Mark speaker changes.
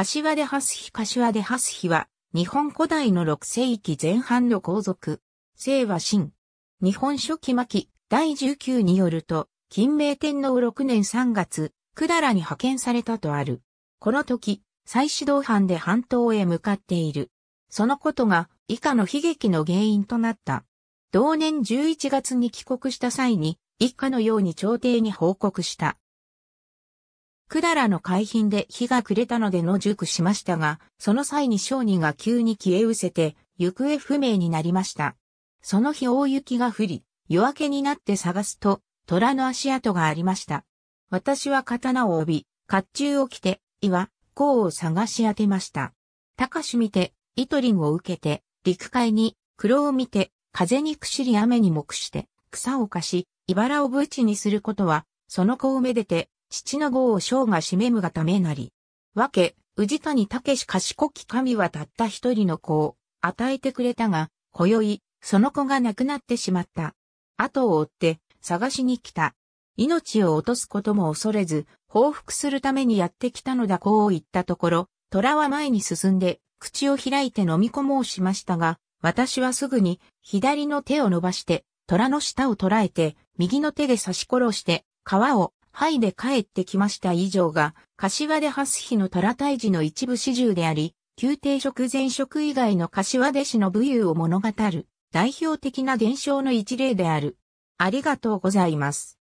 Speaker 1: 柏でハスヒ柏でハスヒは、日本古代の6世紀前半の皇族。姓は新日本書紀巻、第19によると、金明天皇6年3月、百済に派遣されたとある。この時、再始動藩で半島へ向かっている。そのことが以下の悲劇の原因となった。同年11月に帰国した際に、以下のように朝廷に報告した。百済の海浜で日が暮れたので野宿しましたが、その際に商人が急に消え失せて、行方不明になりました。その日大雪が降り、夜明けになって探すと、虎の足跡がありました。私は刀を帯び、甲冑を着て、岩、甲を探し当てました。高し見て、イトリンを受けて、陸海に、黒を見て、風にくしり雨に目して、草を貸し、茨をブチにすることは、その子をめでて、父の号を生がしめむがためなり。わけ、氏谷武賢き神はたった一人の子を与えてくれたが、今宵、その子が亡くなってしまった。後を追って探しに来た。命を落とすことも恐れず、報復するためにやってきたのだこう言ったところ、虎は前に進んで、口を開いて飲み込もうしましたが、私はすぐに左の手を伸ばして、虎の下を捉えて、右の手で刺し殺して、皮をはいで帰ってきました以上が、柏で発日の虎退治の一部始終であり、宮廷食前食以外の柏弟氏の武勇を物語る代表的な伝承の一例である。ありがとうございます。